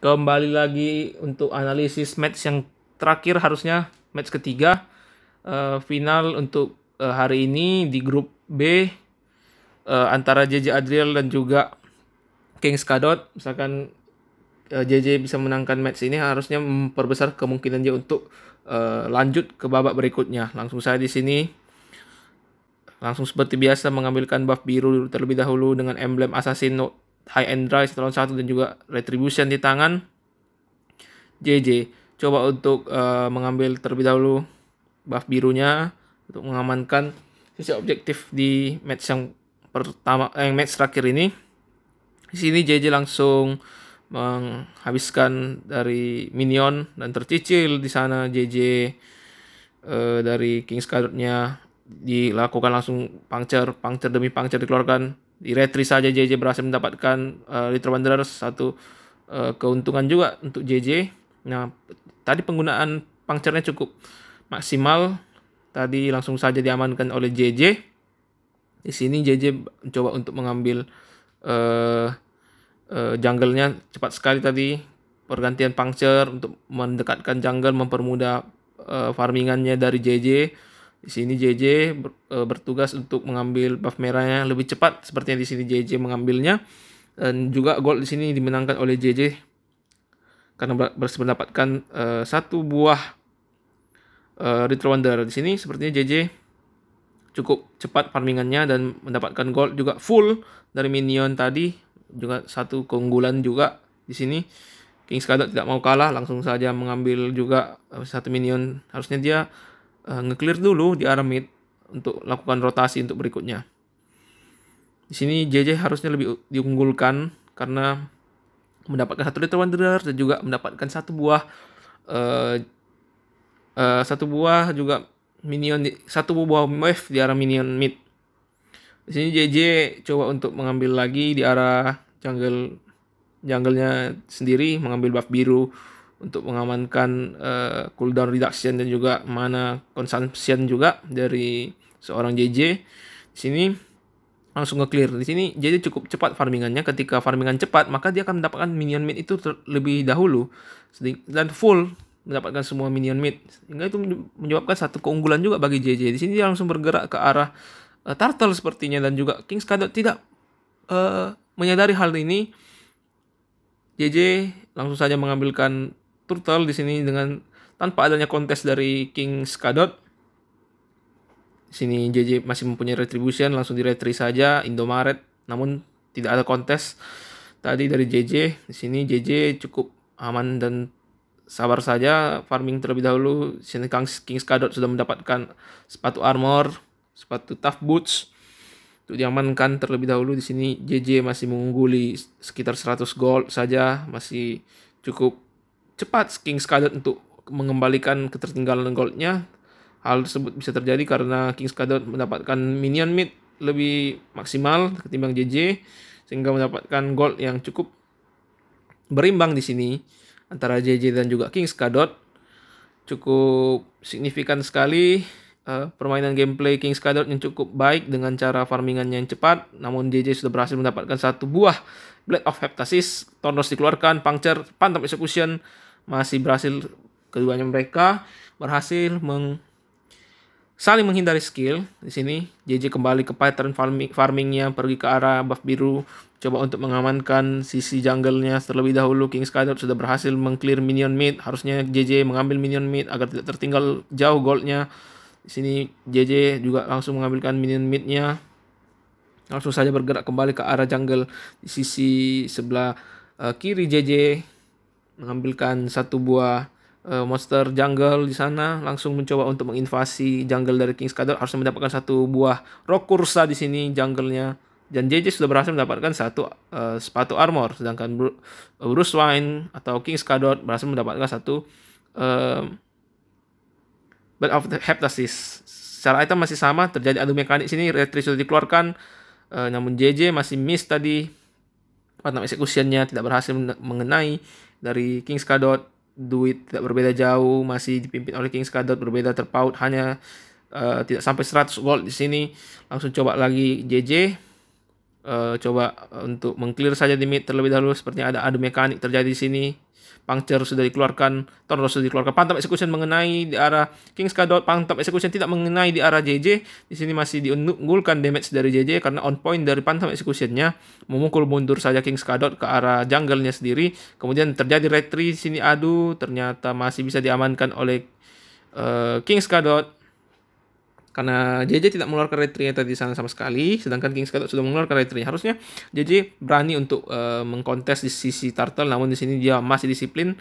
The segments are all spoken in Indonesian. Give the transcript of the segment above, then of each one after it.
Kembali lagi untuk analisis match yang terakhir harusnya match ketiga uh, final untuk uh, hari ini di grup B uh, antara JJ Adriel dan juga King Kadot misalkan uh, JJ bisa menangkan match ini harusnya memperbesar kemungkinan dia untuk uh, lanjut ke babak berikutnya. Langsung saya di sini langsung seperti biasa mengambilkan buff biru terlebih dahulu dengan emblem Assassin Note high and dry setelah satu dan juga retribution di tangan JJ coba untuk uh, mengambil terlebih dahulu buff birunya untuk mengamankan sisi objektif di match yang pertama eh, match terakhir ini di sini JJ langsung menghabiskan dari minion dan tercicil di sana JJ uh, eh, dari King Guard-nya dilakukan langsung pangcer pangcer demi pangcer dikeluarkan di retri saja JJ berhasil mendapatkan uh, Little Wanderers satu uh, keuntungan juga untuk JJ. Nah, tadi penggunaan pangcernya cukup maksimal. Tadi langsung saja diamankan oleh JJ. Di sini JJ coba untuk mengambil uh, uh, jungle-nya cepat sekali tadi. Pergantian pangcer untuk mendekatkan jungle mempermudah uh, farmingannya dari JJ di sini JJ e, bertugas untuk mengambil buff merahnya lebih cepat sepertinya di sini JJ mengambilnya. Dan juga gol di sini dimenangkan oleh JJ karena mendapatkan uh, e, satu buah uh, Retro Wonder. Di sini sepertinya JJ cukup cepat farmingannya dan mendapatkan gold juga full dari minion tadi juga satu keunggulan juga di sini King Skadot tidak mau kalah langsung saja mengambil juga satu minion harusnya dia uh, nge-clear dulu di Aramid untuk lakukan rotasi untuk berikutnya. Di sini JJ harusnya lebih diunggulkan karena mendapatkan satu liter wanderer dan juga mendapatkan satu buah uh, uh, satu buah juga minion di, satu buah wave di arah minion mid. Di sini JJ coba untuk mengambil lagi di arah jungle junglenya sendiri mengambil buff biru untuk mengamankan uh, cooldown reduction dan juga mana consumption juga dari seorang JJ. Di sini langsung nge-clear. Di sini JJ cukup cepat farmingannya. Ketika farmingan cepat, maka dia akan mendapatkan minion mid itu terlebih dahulu dan full mendapatkan semua minion mid. Sehingga itu menyebabkan satu keunggulan juga bagi JJ. Di sini dia langsung bergerak ke arah uh, Turtle sepertinya dan juga King Skadot tidak uh, menyadari hal ini. JJ langsung saja mengambilkan Turtle di sini dengan tanpa adanya kontes dari King Skadot. Di sini JJ masih mempunyai retribution langsung di retri saja Indomaret namun tidak ada kontes tadi dari JJ. Di sini JJ cukup aman dan sabar saja farming terlebih dahulu. Di sini Kang King Skadot sudah mendapatkan sepatu armor, sepatu tough boots untuk diamankan terlebih dahulu di sini JJ masih mengungguli sekitar 100 gold saja masih cukup cepat King Scarlet untuk mengembalikan ketertinggalan goldnya. Hal tersebut bisa terjadi karena King Scarlet mendapatkan minion mid lebih maksimal ketimbang JJ sehingga mendapatkan gold yang cukup berimbang di sini antara JJ dan juga King Skadot cukup signifikan sekali uh, permainan gameplay King Skadot yang cukup baik dengan cara farmingannya yang cepat namun JJ sudah berhasil mendapatkan satu buah Blade of Heptasis Tornos dikeluarkan Puncture Phantom Execution masih berhasil keduanya mereka berhasil meng saling menghindari skill di sini JJ kembali ke pattern farming farmingnya pergi ke arah buff biru coba untuk mengamankan sisi jungle-nya terlebih dahulu King Skydot sudah berhasil mengclear minion mid harusnya JJ mengambil minion mid agar tidak tertinggal jauh goldnya di sini JJ juga langsung mengambilkan minion mid-nya langsung saja bergerak kembali ke arah jungle di sisi sebelah eh, kiri JJ mengambilkan satu buah uh, monster jungle di sana langsung mencoba untuk menginvasi jungle dari King Skadar harus mendapatkan satu buah rock kursa di sini junglenya dan JJ sudah berhasil mendapatkan satu uh, sepatu armor sedangkan eh, Bruce Wayne atau King Skadar berhasil mendapatkan satu uh, Bed of Heptasis secara item masih sama terjadi adu mekanik sini retri sudah dikeluarkan uh, namun JJ masih miss tadi karena eksekusinya tidak berhasil mengenai dari Kings Kadot duit tidak berbeda jauh masih dipimpin oleh Kings Kadot berbeda terpaut hanya uh, tidak sampai 100 gold di sini langsung coba lagi JJ uh, coba eh, untuk mengclear saja di mid terlebih dahulu sepertinya ada adu mekanik terjadi di sini puncture sudah dikeluarkan tornado sudah dikeluarkan pantap execution mengenai di arah King Skadot. pantap execution tidak mengenai di arah JJ di sini masih diunggulkan damage dari JJ karena on point dari pantap executionnya memukul mundur saja King Skadot ke arah jungle-nya sendiri kemudian terjadi retry di sini adu ternyata masih bisa diamankan oleh uh, eh, king skadot karena JJ tidak mengeluarkan retrinya tadi sana sama sekali, sedangkan King Scarlet sudah mengeluarkan retrinya Harusnya JJ berani untuk uh, mengkontes di sisi Turtle, namun di sini dia masih disiplin.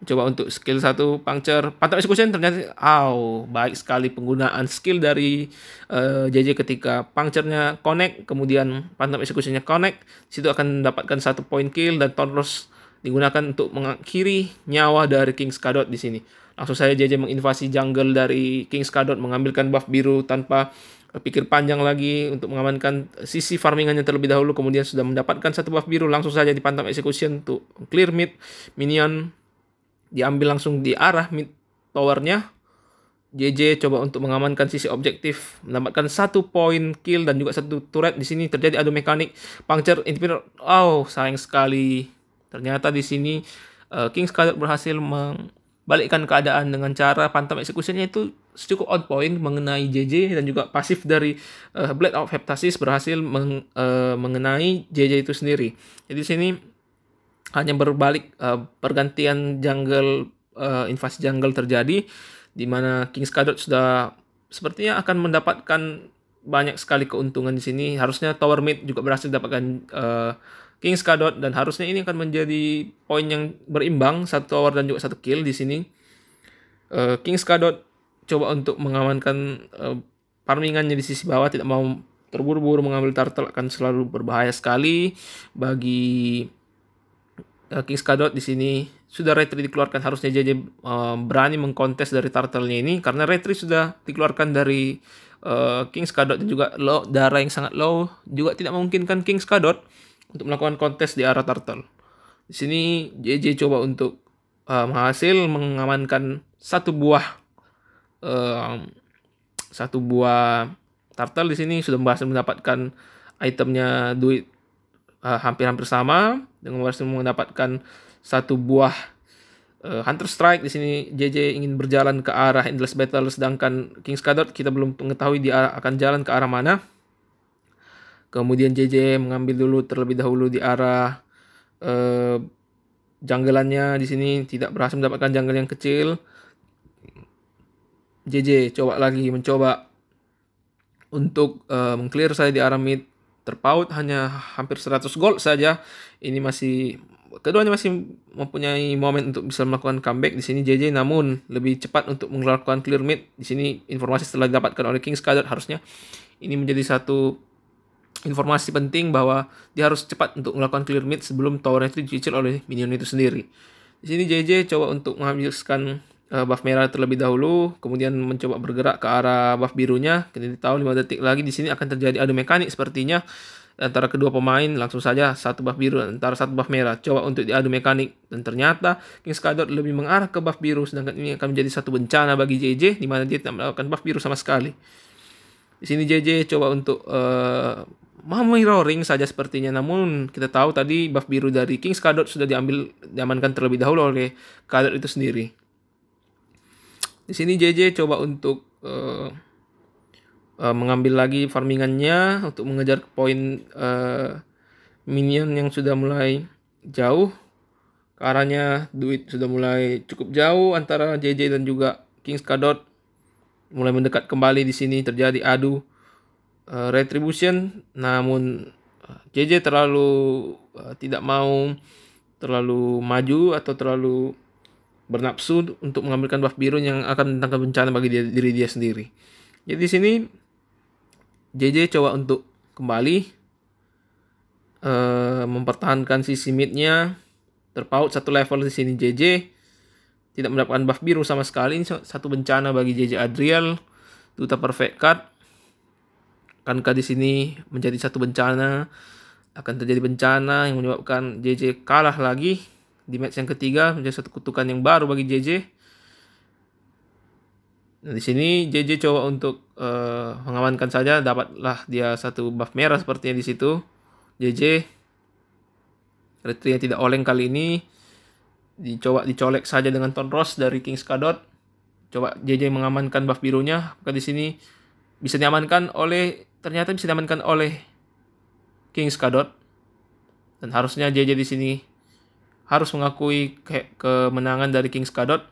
Coba untuk skill satu puncture, pantau execution ternyata aw oh, baik sekali penggunaan skill dari uh, eh, JJ ketika puncture-nya connect, kemudian pantau execution-nya connect, situ akan mendapatkan satu point kill dan Taurus digunakan untuk mengakhiri nyawa dari King Skadot di sini. Langsung saja JJ menginvasi jungle dari King Skadot mengambilkan buff biru tanpa pikir panjang lagi untuk mengamankan sisi farmingannya terlebih dahulu kemudian sudah mendapatkan satu buff biru langsung saja dipantam execution untuk clear mid minion diambil langsung di arah mid towernya JJ coba untuk mengamankan sisi objektif, mendapatkan satu point kill dan juga satu turret. Di sini terjadi adu mekanik, puncture, intimidate. Oh, sayang sekali. Ternyata di sini eh, King Scarlet berhasil meng balikkan keadaan dengan cara pantam eksekusinya itu cukup on point mengenai JJ dan juga pasif dari uh, Blade of Heptasis berhasil meng, uh, mengenai JJ itu sendiri. Jadi sini hanya berbalik uh, pergantian jungle uh, invasi jungle terjadi di mana King Skadot sudah sepertinya akan mendapatkan banyak sekali keuntungan di sini. Harusnya Tower Mid juga berhasil dapatkan uh, Kings Kadot dan harusnya ini akan menjadi poin yang berimbang satu tower dan juga satu kill di sini. Uh, eh, Kings Kadot coba untuk mengamankan uh, farmingannya di sisi bawah tidak mau terburu-buru mengambil turtle akan selalu berbahaya sekali bagi uh, eh, Kings Kadot di sini sudah Retri dikeluarkan harusnya jadi uh, berani mengkontes dari turtle-nya ini karena Retri sudah dikeluarkan dari uh, Kings Kadot dan juga low, darah yang sangat low juga tidak memungkinkan Kings Kadot untuk melakukan kontes di arah turtle. Di sini JJ coba untuk uh, menghasil mengamankan satu buah um, satu buah turtle di sini sudah berhasil mendapatkan itemnya duit eh, hampir-hampir uh, sama dengan berhasil mendapatkan satu buah uh, Hunter Strike di sini JJ ingin berjalan ke arah Endless Battle sedangkan King Skadot kita belum mengetahui dia akan jalan ke arah mana. Kemudian JJ mengambil dulu terlebih dahulu di arah eh, di sini tidak berhasil mendapatkan janggel yang kecil. JJ coba lagi mencoba untuk eh, mengclear saya di arah mid terpaut hanya hampir 100 gold saja. Ini masih keduanya masih mempunyai momen untuk bisa melakukan comeback di sini JJ namun lebih cepat untuk melakukan clear mid di sini informasi setelah didapatkan oleh King Skadot harusnya ini menjadi satu informasi penting bahwa dia harus cepat untuk melakukan clear mid sebelum tower itu dicicil oleh minion itu sendiri. Di sini JJ coba untuk menghabiskan uh, buff merah terlebih dahulu, kemudian mencoba bergerak ke arah buff birunya. Kita tahu 5 detik lagi di sini akan terjadi adu mekanik sepertinya antara kedua pemain langsung saja satu buff biru antara satu buff merah coba untuk diadu mekanik dan ternyata King Skador lebih mengarah ke buff biru sedangkan ini akan menjadi satu bencana bagi JJ di mana dia tidak melakukan buff biru sama sekali di sini JJ coba untuk uh, Mami roaring saja sepertinya. Namun kita tahu tadi buff biru dari King Skadot sudah diambil diamankan terlebih dahulu oleh Kadot itu sendiri. Di sini JJ coba untuk uh, uh, mengambil lagi farmingannya untuk mengejar poin uh, minion yang sudah mulai jauh karanya duit sudah mulai cukup jauh antara JJ dan juga King Skadot mulai mendekat kembali di sini terjadi adu Eh, retribution namun JJ eh, terlalu eh, tidak mau terlalu maju atau terlalu bernafsu untuk mengambilkan buff biru yang akan mendatangkan bencana bagi dia, diri dia sendiri. Jadi di sini JJ coba untuk kembali uh, mempertahankan sisi midnya terpaut satu level di sini JJ tidak mendapatkan buff biru sama sekali satu bencana bagi JJ Adriel duta perfect card Akankah di sini menjadi satu bencana? Akan terjadi bencana yang menyebabkan JJ kalah lagi di match yang ketiga menjadi satu kutukan yang baru bagi JJ. Nah, di sini JJ coba untuk uh, mengamankan saja, dapatlah dia satu buff merah sepertinya di situ. JJ retri yang tidak oleng kali ini dicoba dicolek saja dengan Ton Ross dari King Skadot. Coba JJ mengamankan buff birunya. Maka di sini bisa diamankan oleh ternyata bisa diamankan oleh King Skadot dan harusnya JJ di sini harus mengakui ke kemenangan dari King Skadot.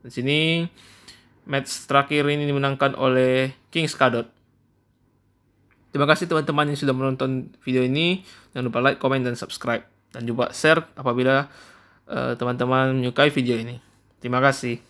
Di sini match terakhir ini dimenangkan oleh King Skadot. Terima kasih teman-teman yang sudah menonton video ini. Jangan lupa like, comment, dan subscribe. Dan juga share apabila eh, teman-teman uh, teman -teman menyukai video ini. Terima kasih.